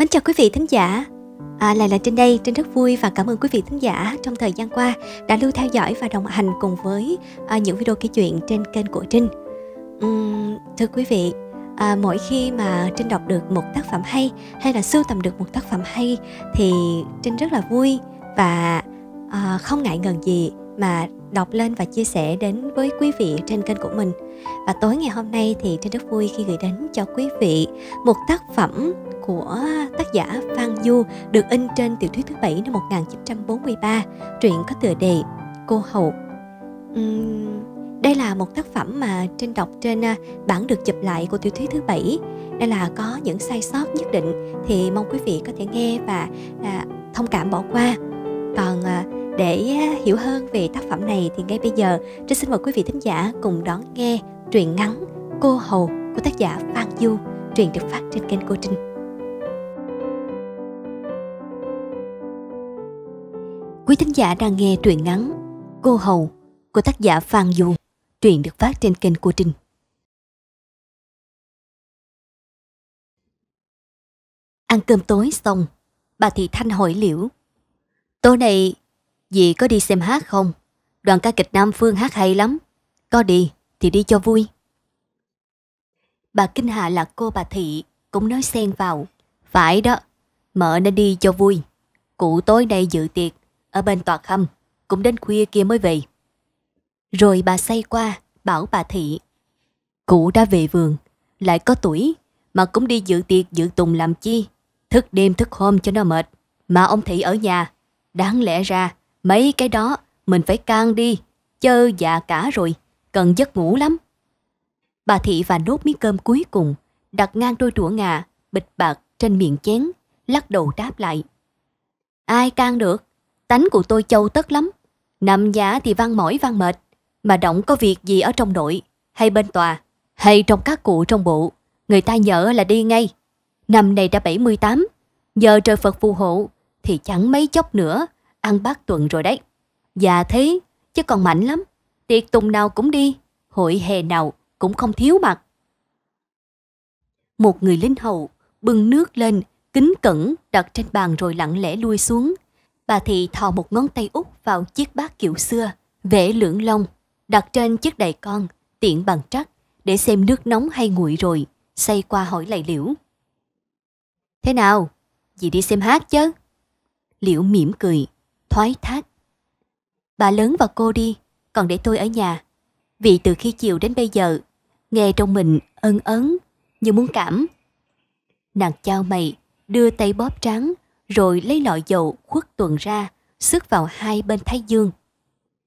Mến chào quý vị thính giả. À, lại là trên đây, trên rất vui và cảm ơn quý vị thính giả trong thời gian qua đã lưu theo dõi và đồng hành cùng với à, những video kể chuyện trên kênh của Trinh. Uhm, thưa quý vị, à, mỗi khi mà Trinh đọc được một tác phẩm hay hay là sưu tầm được một tác phẩm hay thì Trinh rất là vui và à, không ngại ngần gì mà đọc lên và chia sẻ đến với quý vị trên kênh của mình. Và tối ngày hôm nay thì trên rất vui khi gửi đến cho quý vị một tác phẩm của tác giả Phan Du được in trên tiểu thuyết thứ bảy năm 1943, truyện có tựa đề Cô Hậu. Uhm, đây là một tác phẩm mà trên đọc trên à, bản được chụp lại của tiểu thuyết thứ bảy. Đây là có những sai sót nhất định thì mong quý vị có thể nghe và à, thông cảm bỏ qua. Còn à, để hiểu hơn về tác phẩm này thì ngay bây giờ Trinh xin mời quý vị thính giả cùng đón nghe truyện ngắn Cô Hầu của tác giả Phan Du, truyện được phát trên kênh Cô Trinh. thính giả đang nghe truyện ngắn Cô Hầu của tác giả Phan Du. Truyện được phát trên kênh của Trinh. Ăn cơm tối xong, bà Thị Thanh hỏi liễu. Tối nay, dì có đi xem hát không? Đoàn ca kịch Nam Phương hát hay lắm. Có đi, thì đi cho vui. Bà Kinh Hạ là cô bà Thị, cũng nói xen vào. Phải đó, mợ nên đi cho vui. Cụ tối nay dự tiệc, ở bên tòa khâm, cũng đến khuya kia mới về. Rồi bà say qua, bảo bà thị. Cụ đã về vườn, lại có tuổi, mà cũng đi dự tiệc dự tùng làm chi. Thức đêm thức hôm cho nó mệt, mà ông thị ở nhà. Đáng lẽ ra, mấy cái đó mình phải can đi, chơ già dạ cả rồi, cần giấc ngủ lắm. Bà thị và nốt miếng cơm cuối cùng, đặt ngang đôi đũa ngà, bịch bạc trên miệng chén, lắc đầu đáp lại. Ai can được? Tánh của tôi châu tất lắm. Nằm giả thì văn mỏi văn mệt. Mà động có việc gì ở trong nội, hay bên tòa, hay trong các cụ trong bộ. Người ta nhỡ là đi ngay. Năm này đã 78, giờ trời Phật phù hộ, thì chẳng mấy chốc nữa, ăn bát tuần rồi đấy. Già thế, chứ còn mạnh lắm. Tiệc tùng nào cũng đi, hội hè nào cũng không thiếu mặt. Một người linh hậu bưng nước lên, kính cẩn đặt trên bàn rồi lặng lẽ lui xuống, bà thị thò một ngón tay út vào chiếc bát kiểu xưa, vẽ lưỡng long, đặt trên chiếc đài con, tiện bằng trắc, để xem nước nóng hay nguội rồi, say qua hỏi lại liễu. Thế nào, dì đi xem hát chứ? Liễu mỉm cười, thoái thác. Bà lớn và cô đi, còn để tôi ở nhà. Vì từ khi chiều đến bây giờ, nghe trong mình ân ấn như muốn cảm. Nàng trao mày, đưa tay bóp trắng, rồi lấy lọ dầu khuất tuần ra, xước vào hai bên thái dương.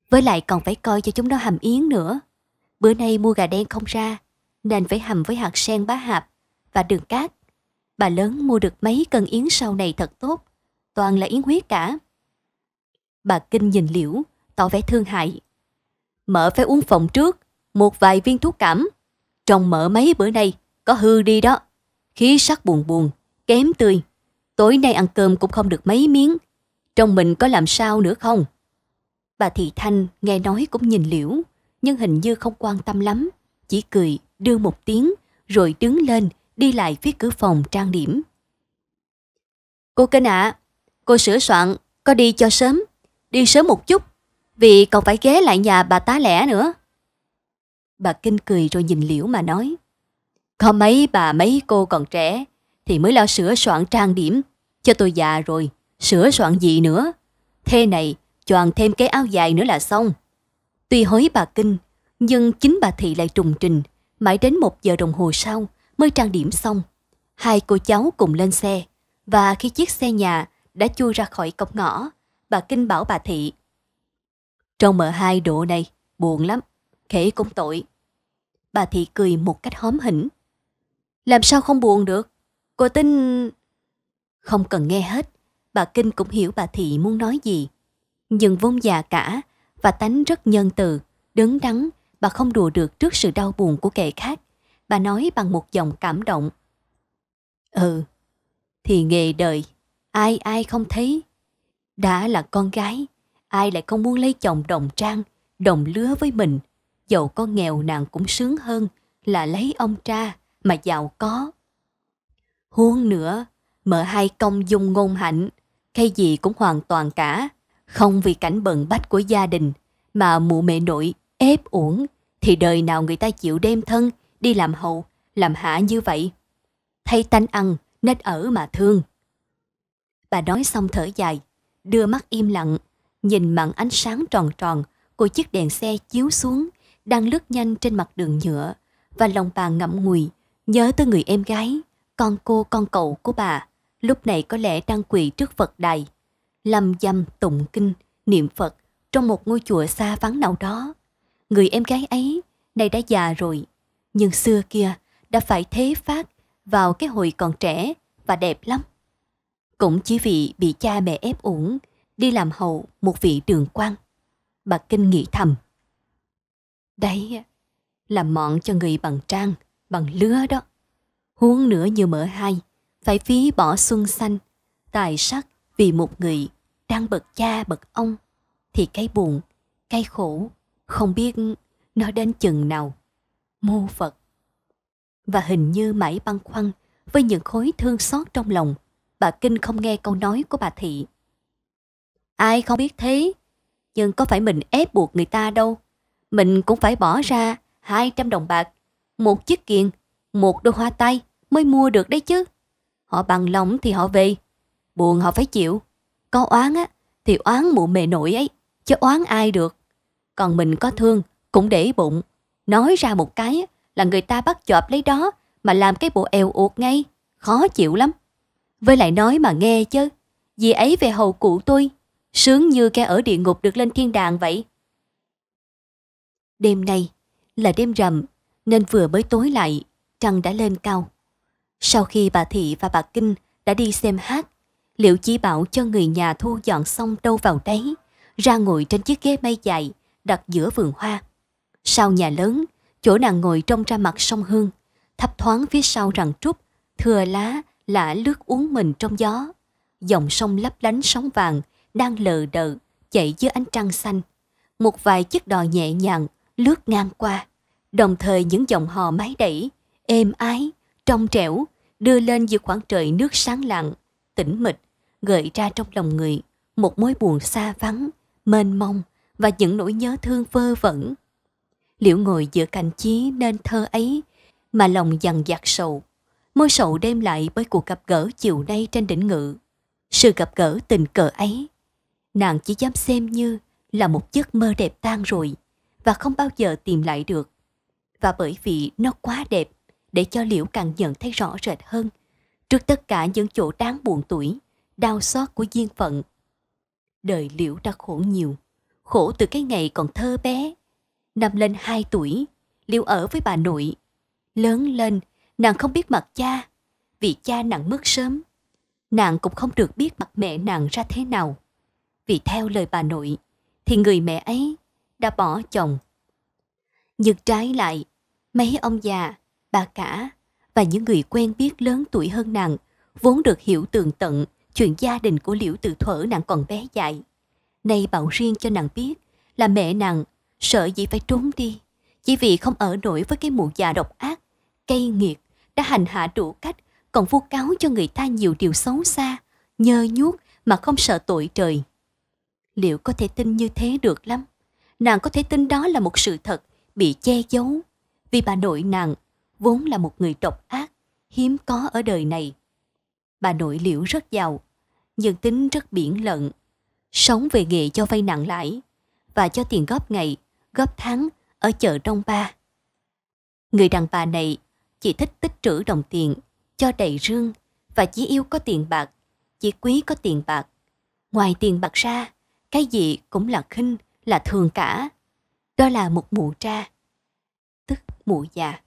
Với lại còn phải coi cho chúng nó hầm yến nữa. Bữa nay mua gà đen không ra, nên phải hầm với hạt sen bá hạp và đường cát. Bà lớn mua được mấy cân yến sau này thật tốt, toàn là yến huyết cả. Bà Kinh nhìn liễu, tỏ vẻ thương hại. Mợ phải uống phòng trước, một vài viên thuốc cảm. Trong mợ mấy bữa nay, có hư đi đó. Khí sắc buồn buồn, kém tươi tối nay ăn cơm cũng không được mấy miếng, trong mình có làm sao nữa không? Bà Thị Thanh nghe nói cũng nhìn liễu, nhưng hình như không quan tâm lắm, chỉ cười, đưa một tiếng, rồi đứng lên, đi lại phía cửa phòng trang điểm. Cô Kênh ạ, à, cô sửa soạn, có đi cho sớm, đi sớm một chút, vì còn phải ghé lại nhà bà tá lẻ nữa. Bà Kinh cười rồi nhìn liễu mà nói, có mấy bà mấy cô còn trẻ, thì mới lo sửa soạn trang điểm. Cho tôi già rồi, sửa soạn gì nữa. Thế này, choàng thêm cái áo dài nữa là xong. Tuy hối bà Kinh, nhưng chính bà Thị lại trùng trình. Mãi đến một giờ đồng hồ sau mới trang điểm xong. Hai cô cháu cùng lên xe. Và khi chiếc xe nhà đã chui ra khỏi cổng ngõ, bà Kinh bảo bà Thị. Trong mợ hai độ này, buồn lắm, khể cũng tội. Bà Thị cười một cách hóm hỉnh. Làm sao không buồn được? Cô tin... Không cần nghe hết, bà Kinh cũng hiểu bà Thị muốn nói gì. Nhưng vốn già cả và tánh rất nhân từ, đứng đắn, bà không đùa được trước sự đau buồn của kẻ khác. Bà nói bằng một giọng cảm động. Ừ, thì nghề đời, ai ai không thấy. Đã là con gái, ai lại không muốn lấy chồng đồng trang, đồng lứa với mình. Dầu có nghèo nàng cũng sướng hơn là lấy ông cha mà giàu có Huống nữa, mở hai công dung ngôn hạnh, cái gì cũng hoàn toàn cả, không vì cảnh bận bách của gia đình mà mụ mẹ nội ép uổng thì đời nào người ta chịu đem thân đi làm hậu, làm hạ như vậy. Thay tanh ăn, nết ở mà thương. Bà nói xong thở dài, đưa mắt im lặng, nhìn màn ánh sáng tròn tròn của chiếc đèn xe chiếu xuống đang lướt nhanh trên mặt đường nhựa và lòng bà ngậm ngùi nhớ tới người em gái con cô con cậu của bà lúc này có lẽ đang quỳ trước Phật đài, lầm dầm tụng kinh, niệm Phật trong một ngôi chùa xa vắng nào đó. Người em gái ấy nay đã già rồi, nhưng xưa kia đã phải thế phát vào cái hồi còn trẻ và đẹp lắm. Cũng chỉ vì bị cha mẹ ép uổng đi làm hầu một vị đường quan. Bà Kinh nghĩ thầm. Đấy, làm mọn cho người bằng trang, bằng lứa đó huống nữa như mở hai, phải phí bỏ xuân xanh, tài sắc vì một người đang bậc cha bậc ông, thì cái buồn, cái khổ, không biết nó đến chừng nào. Mô Phật Và hình như mãi băn khoăn với những khối thương xót trong lòng, bà Kinh không nghe câu nói của bà Thị. Ai không biết thế, nhưng có phải mình ép buộc người ta đâu. Mình cũng phải bỏ ra 200 đồng bạc, một chiếc kiềng một đôi hoa tay mới mua được đấy chứ. Họ bằng lòng thì họ về, buồn họ phải chịu. Có oán á, thì oán mụ mề nổi ấy, chứ oán ai được. Còn mình có thương, cũng để bụng. Nói ra một cái là người ta bắt chọp lấy đó mà làm cái bộ eo uột ngay, khó chịu lắm. Với lại nói mà nghe chứ, dì ấy về hầu cụ tôi, sướng như kẻ ở địa ngục được lên thiên đàng vậy. Đêm nay là đêm rằm nên vừa mới tối lại trăng đã lên cao. Sau khi bà Thị và bà Kinh đã đi xem hát, Liễu chỉ bảo cho người nhà thu dọn xong đâu vào đấy, ra ngồi trên chiếc ghế mây dài đặt giữa vườn hoa. Sau nhà lớn, chỗ nàng ngồi trông ra mặt sông Hương, thấp thoáng phía sau rặng trúc, thừa lá lã lướt uống mình trong gió. Dòng sông lấp lánh sóng vàng đang lờ đờ chạy dưới ánh trăng xanh. Một vài chiếc đò nhẹ nhàng lướt ngang qua, đồng thời những dòng hò máy đẩy êm ái, trong trẻo, đưa lên giữa khoảng trời nước sáng lặng, tĩnh mịch, gợi ra trong lòng người một mối buồn xa vắng, mênh mông và những nỗi nhớ thương vơ vẩn. Liệu ngồi giữa cảnh trí nên thơ ấy mà lòng dằn dặt sầu. Môi sầu đem lại bởi cuộc gặp gỡ chiều nay trên đỉnh ngự. Sự gặp gỡ tình cờ ấy, nàng chỉ dám xem như là một giấc mơ đẹp tan rồi và không bao giờ tìm lại được. Và bởi vì nó quá đẹp để cho Liễu càng nhận thấy rõ rệt hơn, trước tất cả những chỗ đáng buồn tuổi, đau xót của duyên phận. Đời Liễu đã khổ nhiều, khổ từ cái ngày còn thơ bé. Năm lên 2 tuổi, Liễu ở với bà nội. Lớn lên, nàng không biết mặt cha, vì cha nàng mất sớm. Nàng cũng không được biết mặt mẹ nàng ra thế nào. Vì theo lời bà nội, thì người mẹ ấy đã bỏ chồng. Nhưng trái lại, mấy ông già bà cả và những người quen biết lớn tuổi hơn nàng vốn được hiểu tường tận chuyện gia đình của liễu từ thuở nàng còn bé dại nay bảo riêng cho nàng biết là mẹ nàng sợ gì phải trốn đi chỉ vì không ở nổi với cái mụ già độc ác cay nghiệt đã hành hạ đủ cách còn vu cáo cho người ta nhiều điều xấu xa nhơ nhuốc mà không sợ tội trời liệu có thể tin như thế được lắm nàng có thể tin đó là một sự thật bị che giấu vì bà nội nàng vốn là một người độc ác, hiếm có ở đời này. Bà nội liễu rất giàu, nhưng tính rất biển lận, sống về nghề cho vay nặng lãi và cho tiền góp ngày, góp tháng ở chợ Đông Ba. Người đàn bà này chỉ thích tích trữ đồng tiền, cho đầy rương và chỉ yêu có tiền bạc, chỉ quý có tiền bạc. Ngoài tiền bạc ra, cái gì cũng là khinh, là thường cả. Đó là một mụ tra, tức mụ già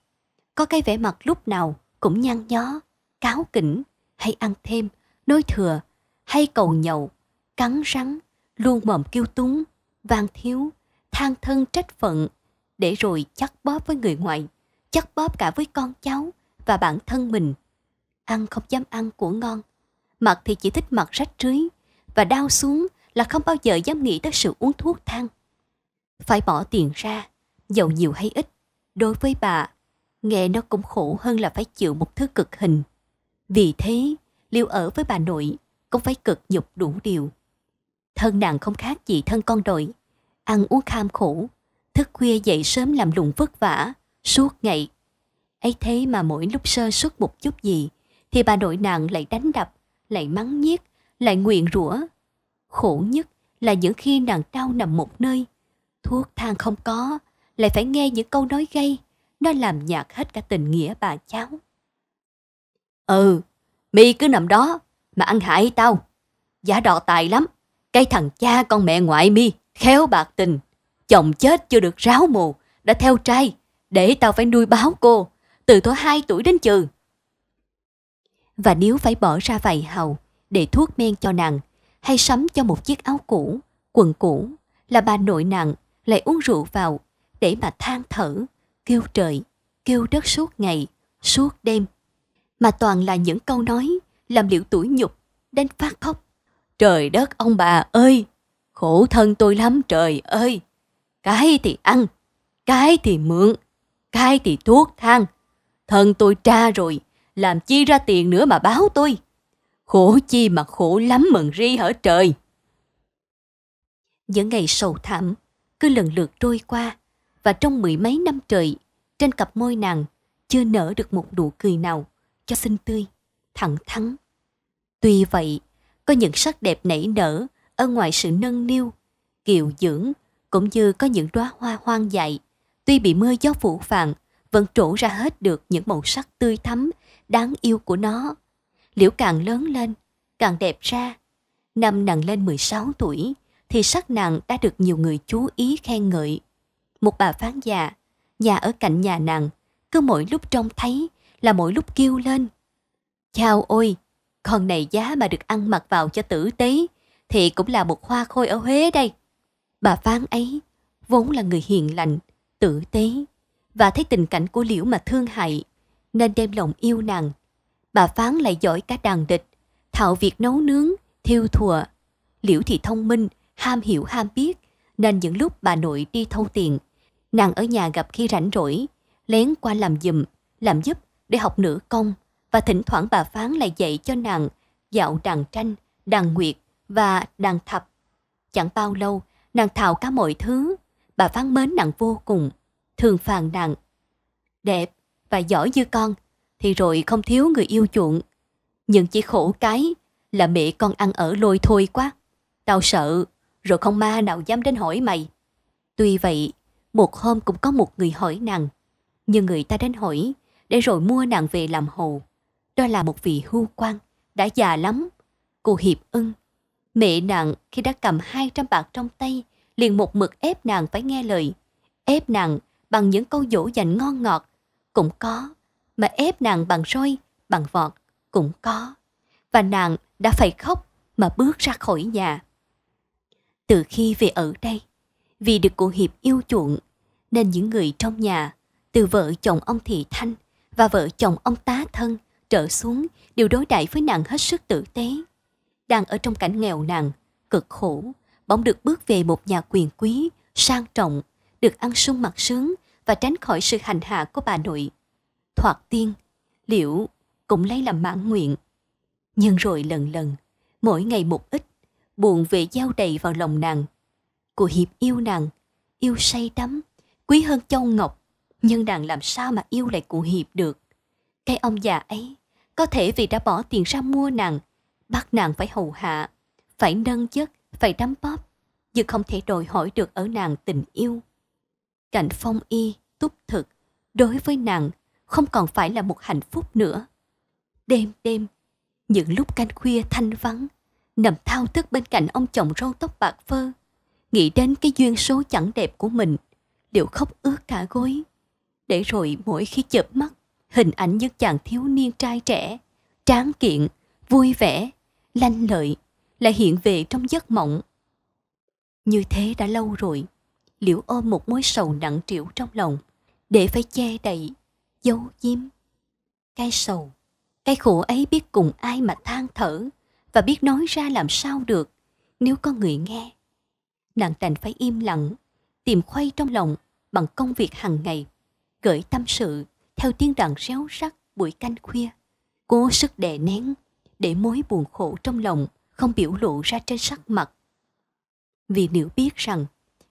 có cái vẻ mặt lúc nào cũng nhăn nhó, cáo kỉnh, hay ăn thêm, nói thừa, hay cầu nhậu, cắn rắn, luôn mồm kiêu túng, van thiếu, than thân trách phận, để rồi chắc bóp với người ngoại, chắc bóp cả với con cháu và bản thân mình. Ăn không dám ăn của ngon, mặt thì chỉ thích mặt rách rưới, và đau xuống là không bao giờ dám nghĩ tới sự uống thuốc thang. Phải bỏ tiền ra, giàu nhiều hay ít, đối với bà nghe nó cũng khổ hơn là phải chịu một thứ cực hình. Vì thế, Liêu ở với bà nội cũng phải cực nhục đủ điều. Thân nàng không khác gì thân con đội, ăn uống kham khổ, thức khuya dậy sớm làm lụng vất vả, suốt ngày. ấy thế mà mỗi lúc sơ suất một chút gì, thì bà nội nàng lại đánh đập, lại mắng nhiếc, lại nguyện rủa. Khổ nhất là những khi nàng đau nằm một nơi, thuốc thang không có, lại phải nghe những câu nói gây, nó làm nhạt hết cả tình nghĩa bà cháu. Ừ, mi cứ nằm đó mà ăn hại tao. Giả đọ tài lắm, cái thằng cha con mẹ ngoại mi khéo bạc tình. Chồng chết chưa được ráo mù, đã theo trai, để tao phải nuôi báo cô, từ tuổi hai tuổi đến trường. Và nếu phải bỏ ra vài hầu để thuốc men cho nàng, hay sắm cho một chiếc áo cũ, quần cũ, là bà nội nặng lại uống rượu vào để mà than thở kêu trời, kêu đất suốt ngày, suốt đêm. Mà toàn là những câu nói làm liễu tuổi nhục, đến phát khóc. Trời đất ông bà ơi, khổ thân tôi lắm trời ơi. Cái thì ăn, cái thì mượn, cái thì thuốc thang. Thân tôi tra rồi, làm chi ra tiền nữa mà báo tôi. Khổ chi mà khổ lắm mừng ri hở trời. Những ngày sầu thảm cứ lần lượt trôi qua và trong mười mấy năm trời, trên cặp môi nàng chưa nở được một nụ cười nào cho xinh tươi, thẳng thắn. Tuy vậy, có những sắc đẹp nảy nở ở ngoài sự nâng niu, kiều dưỡng cũng như có những đóa hoa hoang dại, tuy bị mưa gió phủ phàng vẫn trổ ra hết được những màu sắc tươi thắm, đáng yêu của nó. Liễu càng lớn lên, càng đẹp ra. Năm nàng lên 16 tuổi, thì sắc nàng đã được nhiều người chú ý khen ngợi một bà phán già, nhà ở cạnh nhà nàng, cứ mỗi lúc trông thấy là mỗi lúc kêu lên. Chào ôi, con này giá mà được ăn mặc vào cho tử tế thì cũng là một hoa khôi ở Huế đây. Bà phán ấy vốn là người hiền lành, tử tế và thấy tình cảnh của Liễu mà thương hại nên đem lòng yêu nàng. Bà Phán lại giỏi cả đàn địch, thạo việc nấu nướng, thiêu thùa. Liễu thì thông minh, ham hiểu ham biết, nên những lúc bà nội đi thâu tiền, nàng ở nhà gặp khi rảnh rỗi, lén qua làm giùm, làm giúp để học nữ công và thỉnh thoảng bà Phán lại dạy cho nàng dạo đàn tranh, đàn nguyệt và đàn thập. Chẳng bao lâu, nàng thạo cả mọi thứ, bà Phán mến nàng vô cùng, thường phàn nàng. Đẹp và giỏi như con, thì rồi không thiếu người yêu chuộng. Nhưng chỉ khổ cái là mẹ con ăn ở lôi thôi quá. Tao sợ rồi không ma nào dám đến hỏi mày. Tuy vậy, một hôm cũng có một người hỏi nàng, nhưng người ta đến hỏi để rồi mua nàng về làm hầu. Đó là một vị hưu quan, đã già lắm. Cô Hiệp ưng, mẹ nàng khi đã cầm 200 bạc trong tay, liền một mực ép nàng phải nghe lời. Ép nàng bằng những câu dỗ dành ngon ngọt, cũng có. Mà ép nàng bằng roi, bằng vọt, cũng có. Và nàng đã phải khóc mà bước ra khỏi nhà. Từ khi về ở đây, vì được cụ Hiệp yêu chuộng, nên những người trong nhà, từ vợ chồng ông Thị Thanh và vợ chồng ông tá thân trở xuống đều đối đãi với nàng hết sức tử tế. Đang ở trong cảnh nghèo nàn, cực khổ, bỗng được bước về một nhà quyền quý, sang trọng, được ăn sung mặc sướng và tránh khỏi sự hành hạ của bà nội. Thoạt tiên, liễu cũng lấy làm mãn nguyện. Nhưng rồi lần lần, mỗi ngày một ít, buồn về giao đầy vào lòng nàng. Cô Hiệp yêu nàng, yêu say đắm, quý hơn Châu Ngọc, nhưng nàng làm sao mà yêu lại cụ Hiệp được. Cái ông già ấy, có thể vì đã bỏ tiền ra mua nàng, bắt nàng phải hầu hạ, phải nâng chất, phải đắm bóp, nhưng không thể đòi hỏi được ở nàng tình yêu. Cảnh phong y, túc thực, đối với nàng không còn phải là một hạnh phúc nữa. Đêm đêm, những lúc canh khuya thanh vắng, nằm thao thức bên cạnh ông chồng râu tóc bạc phơ, nghĩ đến cái duyên số chẳng đẹp của mình, liệu khóc ướt cả gối. Để rồi mỗi khi chợp mắt, hình ảnh những chàng thiếu niên trai trẻ, tráng kiện, vui vẻ, lanh lợi, lại hiện về trong giấc mộng. Như thế đã lâu rồi, liễu ôm một mối sầu nặng trĩu trong lòng, để phải che đậy, giấu giếm. Cái sầu, cái khổ ấy biết cùng ai mà than thở, và biết nói ra làm sao được nếu có người nghe. Nàng đành phải im lặng, tìm khuây trong lòng bằng công việc hàng ngày, gửi tâm sự theo tiếng đàn réo rắt buổi canh khuya, cố sức đè nén để mối buồn khổ trong lòng không biểu lộ ra trên sắc mặt. Vì nếu biết rằng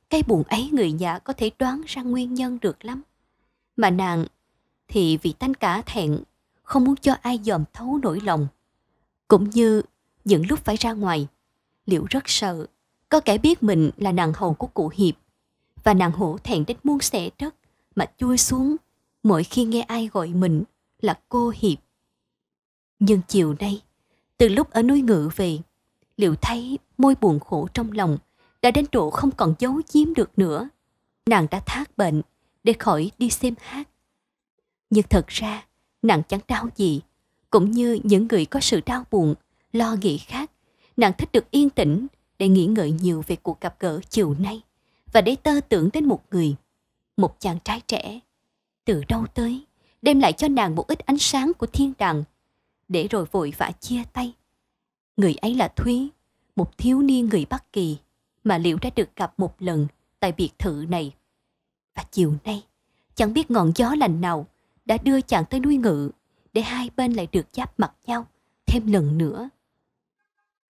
cái buồn ấy người nhà có thể đoán ra nguyên nhân được lắm, mà nàng thì vì tánh cả thẹn không muốn cho ai dòm thấu nỗi lòng cũng như những lúc phải ra ngoài. Liễu rất sợ, có kẻ biết mình là nàng hầu của cụ Hiệp, và nàng hổ thẹn đến muôn xẻ đất mà chui xuống mỗi khi nghe ai gọi mình là cô Hiệp. Nhưng chiều nay, từ lúc ở núi ngự về, Liễu thấy môi buồn khổ trong lòng đã đến độ không còn giấu giếm được nữa. Nàng đã thác bệnh để khỏi đi xem hát. Nhưng thật ra, nàng chẳng đau gì, cũng như những người có sự đau buồn lo nghĩ khác. Nàng thích được yên tĩnh để nghĩ ngợi nhiều về cuộc gặp gỡ chiều nay và để tơ tưởng đến một người, một chàng trai trẻ. Từ đâu tới, đem lại cho nàng một ít ánh sáng của thiên đàng, để rồi vội vã chia tay. Người ấy là Thúy, một thiếu niên người Bắc Kỳ mà Liễu đã được gặp một lần tại biệt thự này. Và chiều nay, chẳng biết ngọn gió lành nào đã đưa chàng tới núi ngự để hai bên lại được giáp mặt nhau thêm lần nữa.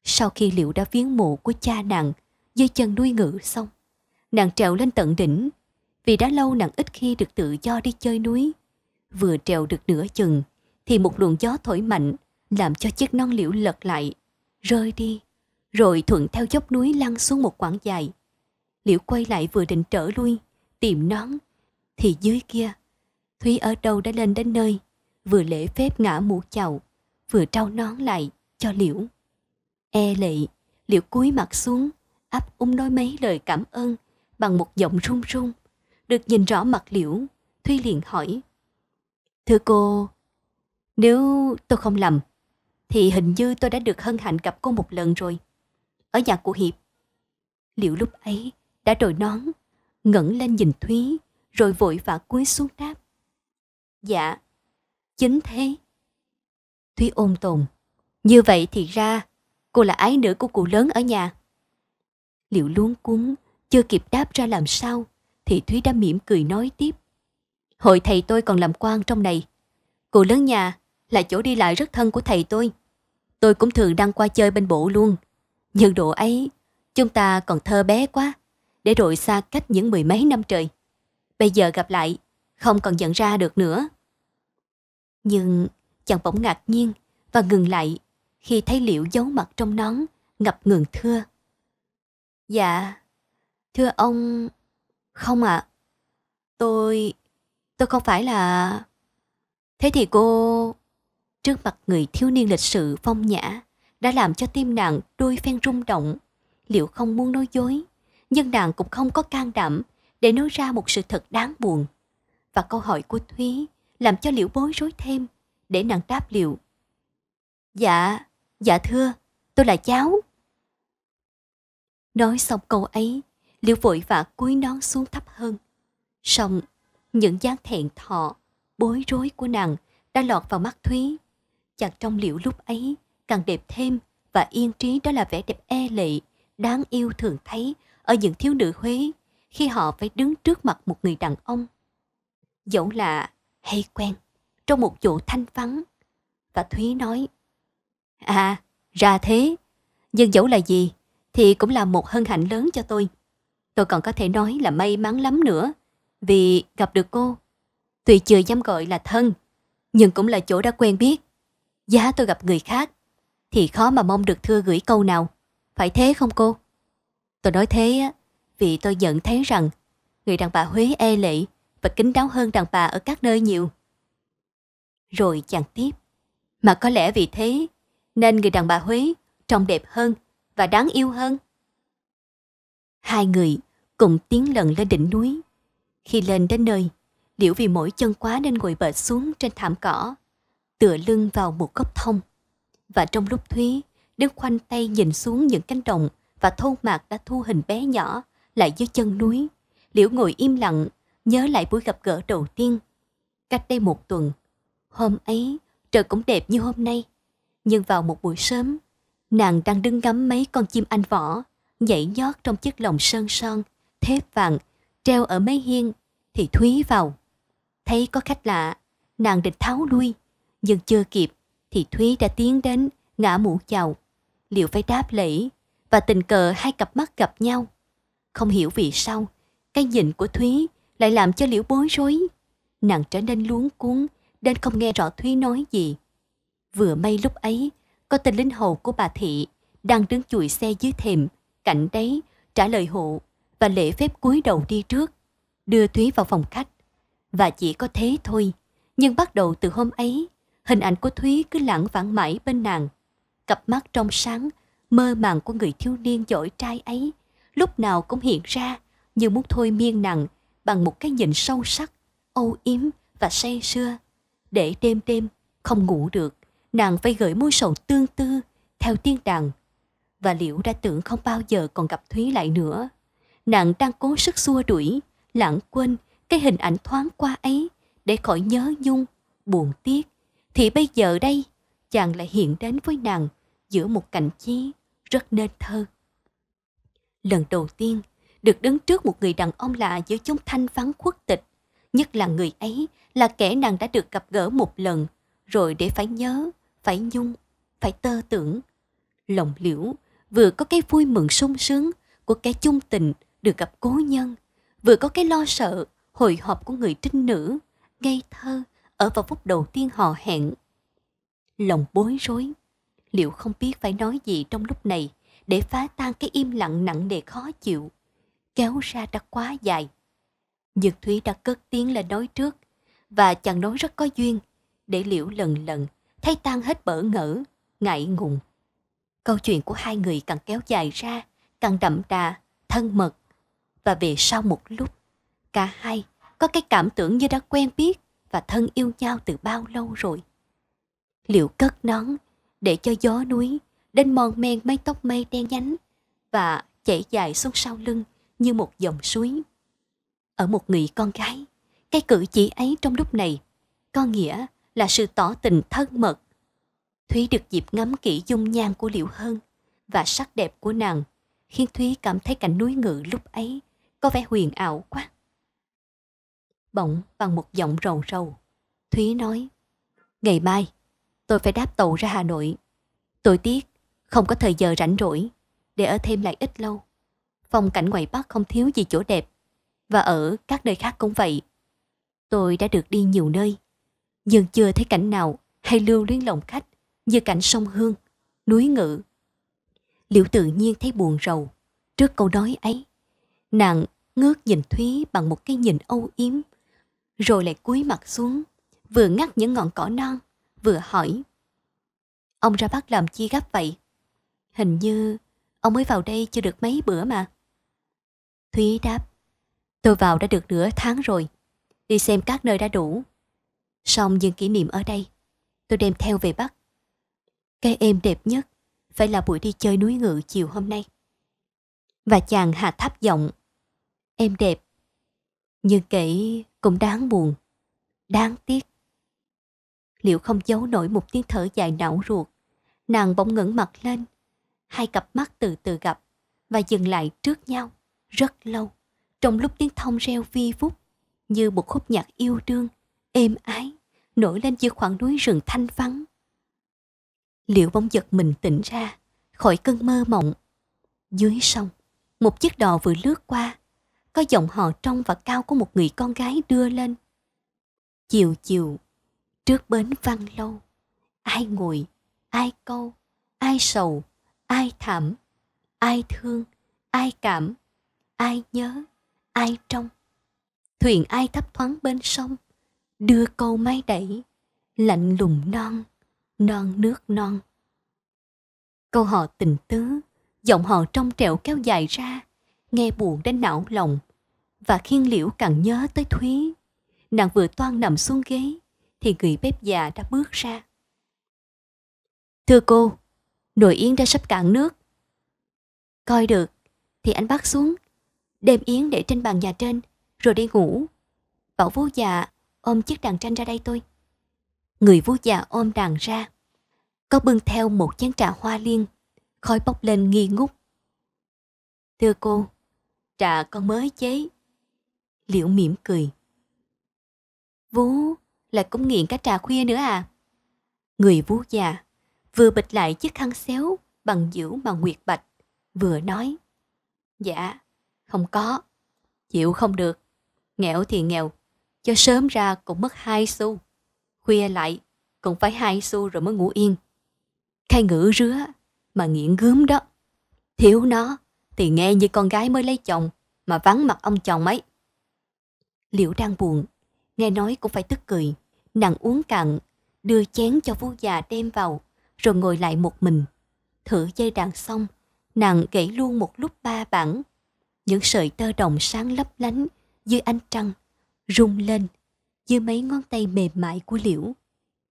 Sau khi Liễu đã viếng mộ của cha nàng dưới chân nuôi ngự xong, nàng trèo lên tận đỉnh. Vì đã lâu nàng ít khi được tự do đi chơi núi. Vừa trèo được nửa chừng, thì một luồng gió thổi mạnh làm cho chiếc non liễu lật lại, rơi đi, rồi thuận theo dốc núi lăn xuống một quãng dài. Liễu quay lại vừa định trở lui, tìm nón, thì dưới kia, Thúy ở đâu đã lên đến nơi, vừa lễ phép ngã mũ chào, vừa trao nón lại cho Liễu. E lệ liễu cúi mặt xuống, ấp úng nói mấy lời cảm ơn bằng một giọng run run. Được nhìn rõ mặt liễu, Thuy liền hỏi. Thưa cô, nếu tôi không lầm, thì hình như tôi đã được hân hạnh gặp cô một lần rồi. Ở nhà của Hiệp. Liễu lúc ấy đã đội nón, ngẩng lên nhìn Thúy, rồi vội vã cúi xuống đáp. Dạ, chính thế. Thúy ôn tồn. Như vậy thì ra, cô là ái nữ của cụ lớn ở nhà. Liệu luống cuốn, chưa kịp đáp ra làm sao, thì Thúy đã mỉm cười nói tiếp. Hồi thầy tôi còn làm quan trong này. Cụ lớn nhà là chỗ đi lại rất thân của thầy tôi. Tôi cũng thường đăng qua chơi bên bộ luôn. Nhưng độ ấy, chúng ta còn thơ bé quá, để rồi xa cách những mười mấy năm trời. Bây giờ gặp lại, không còn nhận ra được nữa. Nhưng chàng bỗng ngạc nhiên và ngừng lại khi thấy Liễu giấu mặt trong nón, ngập ngừng thưa. Dạ, thưa ông... Không ạ. À. Tôi... Tôi không phải là... Thế thì cô... Trước mặt người thiếu niên lịch sự phong nhã đã làm cho tim nàng đôi phen rung động. Liệu không muốn nói dối, nhưng nàng cũng không có can đảm để nói ra một sự thật đáng buồn. Và câu hỏi của Thúy làm cho Liễu bối rối thêm để nàng đáp liệu. Dạ, Dạ thưa, tôi là cháu. Nói xong câu ấy, Liễu vội vã cúi nón xuống thấp hơn. Xong, những dáng thẹn thọ, bối rối của nàng đã lọt vào mắt Thúy. Chàng trong Liễu lúc ấy càng đẹp thêm và yên trí đó là vẻ đẹp e lệ, đáng yêu thường thấy ở những thiếu nữ Huế khi họ phải đứng trước mặt một người đàn ông. Dẫu là hay quen, trong một chỗ thanh vắng. Và Thúy nói, À, ra thế. Nhưng dẫu là gì, thì cũng là một hân hạnh lớn cho tôi. Tôi còn có thể nói là may mắn lắm nữa, vì gặp được cô. Tuy chưa dám gọi là thân, nhưng cũng là chỗ đã quen biết. Giá tôi gặp người khác, thì khó mà mong được thưa gửi câu nào. Phải thế không cô? Tôi nói thế á, vì tôi nhận thấy rằng người đàn bà Huế e lệ và kính đáo hơn đàn bà ở các nơi nhiều. Rồi chẳng tiếp. Mà có lẽ vì thế nên người đàn bà Huế trông đẹp hơn và đáng yêu hơn. Hai người cùng tiến lần lên đỉnh núi. Khi lên đến nơi, Liễu vì mỗi chân quá nên ngồi bệt xuống trên thảm cỏ, tựa lưng vào một gốc thông. Và trong lúc Thúy đứng khoanh tay nhìn xuống những cánh đồng và thôn mạc đã thu hình bé nhỏ lại dưới chân núi, Liễu ngồi im lặng, nhớ lại buổi gặp gỡ đầu tiên. Cách đây một tuần, hôm ấy trời cũng đẹp như hôm nay. Nhưng vào một buổi sớm, nàng đang đứng ngắm mấy con chim anh võ nhảy nhót trong chiếc lồng sơn son, thép vàng, treo ở mấy hiên, thì Thúy vào. Thấy có khách lạ, nàng định tháo lui, nhưng chưa kịp thì Thúy đã tiến đến, ngã mũ chào. Liệu phải đáp lễ và tình cờ hai cặp mắt gặp nhau. Không hiểu vì sao, cái nhìn của Thúy lại làm cho Liễu bối rối. Nàng trở nên luống cuốn, đến không nghe rõ Thúy nói gì. Vừa may lúc ấy, có tên lính hầu của bà Thị đang đứng chùi xe dưới thềm, cạnh đấy trả lời hộ và lễ phép cúi đầu đi trước, đưa Thúy vào phòng khách. Và chỉ có thế thôi, nhưng bắt đầu từ hôm ấy, hình ảnh của Thúy cứ lãng vãng mãi bên nàng. Cặp mắt trong sáng, mơ màng của người thiếu niên giỏi trai ấy, lúc nào cũng hiện ra như muốn thôi miên nàng bằng một cái nhìn sâu sắc, âu yếm và say sưa, để đêm đêm không ngủ được nàng phải gửi môi sầu tương tư theo tiên đàn. Và Liễu đã tưởng không bao giờ còn gặp Thúy lại nữa. Nàng đang cố sức xua đuổi, lãng quên cái hình ảnh thoáng qua ấy để khỏi nhớ nhung, buồn tiếc. Thì bây giờ đây, chàng lại hiện đến với nàng giữa một cảnh trí rất nên thơ. Lần đầu tiên, được đứng trước một người đàn ông lạ giữa chúng thanh vắng khuất tịch, nhất là người ấy là kẻ nàng đã được gặp gỡ một lần rồi để phải nhớ phải nhung, phải tơ tưởng. Lòng liễu vừa có cái vui mừng sung sướng của cái chung tình được gặp cố nhân, vừa có cái lo sợ hồi hộp của người trinh nữ, ngây thơ ở vào phút đầu tiên họ hẹn. Lòng bối rối, liệu không biết phải nói gì trong lúc này để phá tan cái im lặng nặng nề khó chịu, kéo ra đã quá dài. Dược Thúy đã cất tiếng là nói trước, và chẳng nói rất có duyên, để liễu lần lần thấy tan hết bỡ ngỡ, ngại ngùng. Câu chuyện của hai người càng kéo dài ra, càng đậm đà, thân mật. Và về sau một lúc, cả hai có cái cảm tưởng như đã quen biết và thân yêu nhau từ bao lâu rồi. Liệu cất nón để cho gió núi đến mòn men mái tóc mây đen nhánh và chảy dài xuống sau lưng như một dòng suối. Ở một người con gái, cái cử chỉ ấy trong lúc này có nghĩa là sự tỏ tình thân mật. Thúy được dịp ngắm kỹ dung nhan của Liễu Hân và sắc đẹp của nàng, khiến Thúy cảm thấy cảnh núi ngự lúc ấy có vẻ huyền ảo quá. Bỗng bằng một giọng rầu rầu, Thúy nói, Ngày mai, tôi phải đáp tàu ra Hà Nội. Tôi tiếc, không có thời giờ rảnh rỗi, để ở thêm lại ít lâu. Phong cảnh ngoài Bắc không thiếu gì chỗ đẹp, và ở các nơi khác cũng vậy. Tôi đã được đi nhiều nơi, nhưng chưa thấy cảnh nào hay lưu luyến lòng khách như cảnh sông Hương, núi Ngự. Liễu tự nhiên thấy buồn rầu trước câu nói ấy. Nàng ngước nhìn Thúy bằng một cái nhìn âu yếm, rồi lại cúi mặt xuống, vừa ngắt những ngọn cỏ non, vừa hỏi. Ông ra bắt làm chi gấp vậy? Hình như ông mới vào đây chưa được mấy bữa mà. Thúy đáp, tôi vào đã được nửa tháng rồi, đi xem các nơi đã đủ, Song những kỷ niệm ở đây, tôi đem theo về Bắc. Cái êm đẹp nhất phải là buổi đi chơi núi ngự chiều hôm nay. Và chàng hạ thấp giọng, em đẹp, nhưng kể cũng đáng buồn, đáng tiếc. Liệu không giấu nổi một tiếng thở dài não ruột, nàng bỗng ngẩng mặt lên, hai cặp mắt từ từ gặp và dừng lại trước nhau rất lâu, trong lúc tiếng thông reo vi vút như một khúc nhạc yêu đương, êm ái nổi lên giữa khoảng núi rừng thanh vắng. Liệu bóng giật mình tỉnh ra, khỏi cơn mơ mộng. Dưới sông, một chiếc đò vừa lướt qua, có giọng hò trong và cao của một người con gái đưa lên. Chiều chiều, trước bến văn lâu, ai ngồi, ai câu, ai sầu, ai thảm, ai thương, ai cảm, ai nhớ, ai trong. Thuyền ai thấp thoáng bên sông, đưa câu mái đẩy lạnh lùng non non nước non câu họ tình tứ giọng họ trong trẻo kéo dài ra nghe buồn đến não lòng và khiên liễu càng nhớ tới thúy nàng vừa toan nằm xuống ghế thì người bếp già đã bước ra thưa cô nồi yến đã sắp cạn nước coi được thì anh bắt xuống đem yến để trên bàn nhà trên rồi đi ngủ bảo vô già dạ, ôm chiếc đàn tranh ra đây tôi. Người vú già ôm đàn ra. Có bưng theo một chén trà hoa liên, khói bốc lên nghi ngút. Thưa cô, trà con mới chế. Liễu mỉm cười. Vú là cũng nghiện cả trà khuya nữa à? Người vú già vừa bịch lại chiếc khăn xéo bằng dĩu mà nguyệt bạch, vừa nói. Dạ, không có, chịu không được, nghèo thì nghèo, cho sớm ra cũng mất hai xu. Khuya lại, cũng phải hai xu rồi mới ngủ yên. Khai ngữ rứa, mà nghiện gớm đó. Thiếu nó, thì nghe như con gái mới lấy chồng, mà vắng mặt ông chồng ấy. Liễu đang buồn, nghe nói cũng phải tức cười. Nàng uống cạn, đưa chén cho vua già đem vào, rồi ngồi lại một mình. Thử dây đàn xong, nàng gãy luôn một lúc ba bản. Những sợi tơ đồng sáng lấp lánh dưới ánh trăng rung lên dưới mấy ngón tay mềm mại của liễu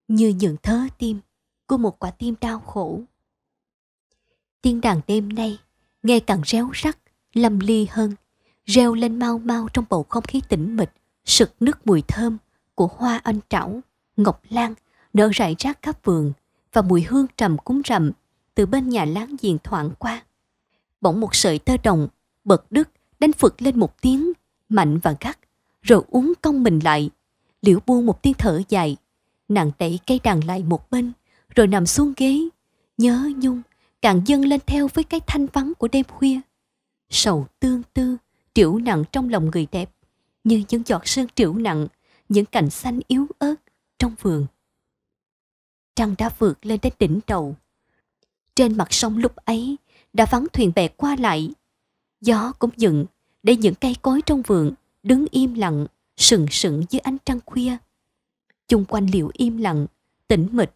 như những thớ tim của một quả tim đau khổ tiếng đàn đêm nay nghe càng réo rắt lầm ly hơn reo lên mau mau trong bầu không khí tĩnh mịch sực nước mùi thơm của hoa anh trảo ngọc lan nở rải rác khắp vườn và mùi hương trầm cúng rậm từ bên nhà láng giềng thoảng qua bỗng một sợi tơ đồng bật đứt đánh phực lên một tiếng mạnh và gắt rồi uống cong mình lại. Liễu buông một tiếng thở dài, nàng đẩy cây đàn lại một bên, rồi nằm xuống ghế. Nhớ nhung, càng dâng lên theo với cái thanh vắng của đêm khuya. Sầu tương tư, triểu nặng trong lòng người đẹp, như những giọt sương triểu nặng, những cành xanh yếu ớt trong vườn. Trăng đã vượt lên đến đỉnh đầu. Trên mặt sông lúc ấy đã vắng thuyền bè qua lại. Gió cũng dựng để những cây cối trong vườn đứng im lặng, sừng sững dưới ánh trăng khuya. Chung quanh liệu im lặng, tĩnh mịch,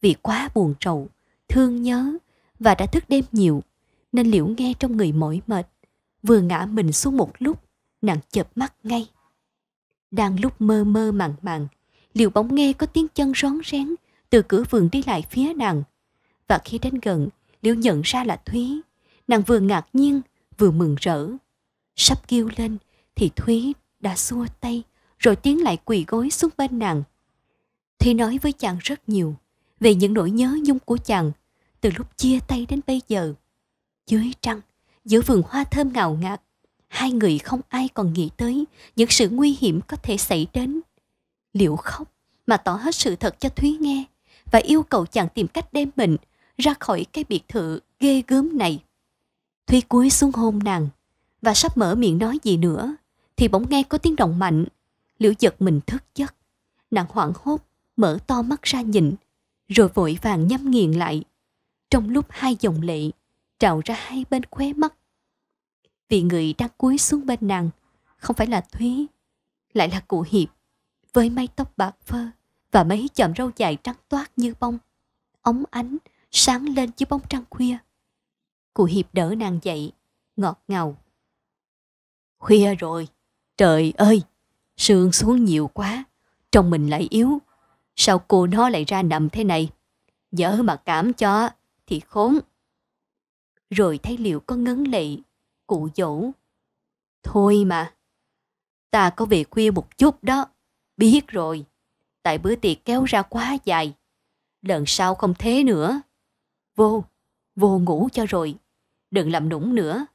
vì quá buồn rầu, thương nhớ và đã thức đêm nhiều, nên liễu nghe trong người mỏi mệt, vừa ngã mình xuống một lúc, nàng chợp mắt ngay. Đang lúc mơ mơ màng màng, liễu bóng nghe có tiếng chân rón rén từ cửa vườn đi lại phía nàng. Và khi đến gần, liễu nhận ra là Thúy. Nàng vừa ngạc nhiên, vừa mừng rỡ. Sắp kêu lên, thì Thúy đã xua tay rồi tiến lại quỳ gối xuống bên nàng. Thúy nói với chàng rất nhiều về những nỗi nhớ nhung của chàng từ lúc chia tay đến bây giờ. Dưới trăng, giữa vườn hoa thơm ngào ngạt, hai người không ai còn nghĩ tới những sự nguy hiểm có thể xảy đến. Liệu khóc mà tỏ hết sự thật cho Thúy nghe và yêu cầu chàng tìm cách đem mình ra khỏi cái biệt thự ghê gớm này. Thúy cúi xuống hôn nàng và sắp mở miệng nói gì nữa thì bỗng nghe có tiếng động mạnh. Liễu giật mình thức giấc. Nàng hoảng hốt, mở to mắt ra nhìn, rồi vội vàng nhắm nghiền lại. Trong lúc hai dòng lệ trào ra hai bên khóe mắt. Vì người đang cúi xuống bên nàng, không phải là Thúy, lại là cụ Hiệp, với mái tóc bạc phơ và mấy chòm râu dài trắng toát như bông. Ống ánh sáng lên dưới bóng trăng khuya. Cụ Hiệp đỡ nàng dậy, ngọt ngào. Khuya rồi, Trời ơi, sương xuống nhiều quá, trong mình lại yếu. Sao cô nó lại ra nằm thế này? Dở mà cảm cho thì khốn. Rồi thấy liệu có ngấn lệ, cụ dỗ. Thôi mà, ta có về khuya một chút đó, biết rồi. Tại bữa tiệc kéo ra quá dài, lần sau không thế nữa. Vô, vô ngủ cho rồi, đừng làm nũng nữa.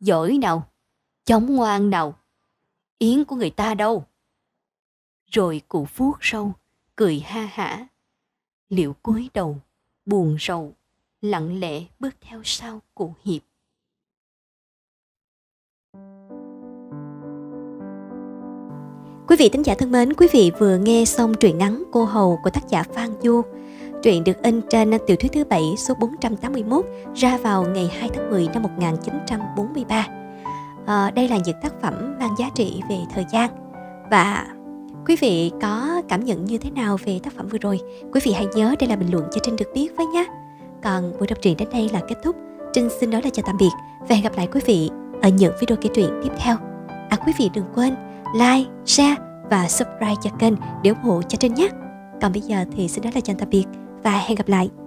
Giỏi nào, chóng ngoan nào yến của người ta đâu. Rồi cụ Phuốt sâu, cười ha hả. Liệu cúi đầu, buồn rầu, lặng lẽ bước theo sau cụ Hiệp. Quý vị thính giả thân mến, quý vị vừa nghe xong truyện ngắn Cô Hầu của tác giả Phan Du. Truyện được in trên tiểu thuyết thứ 7 số 481 ra vào ngày 2 tháng 10 năm 1943 à, đây là những tác phẩm mang giá trị về thời gian và quý vị có cảm nhận như thế nào về tác phẩm vừa rồi quý vị hãy nhớ để lại bình luận cho trinh được biết với nhé còn buổi đọc truyện đến đây là kết thúc trinh xin nói lời chào tạm biệt và hẹn gặp lại quý vị ở những video kể chuyện tiếp theo à quý vị đừng quên like share và subscribe cho kênh để ủng hộ cho trinh nhé còn bây giờ thì xin nói lời chào tạm biệt và hẹn gặp lại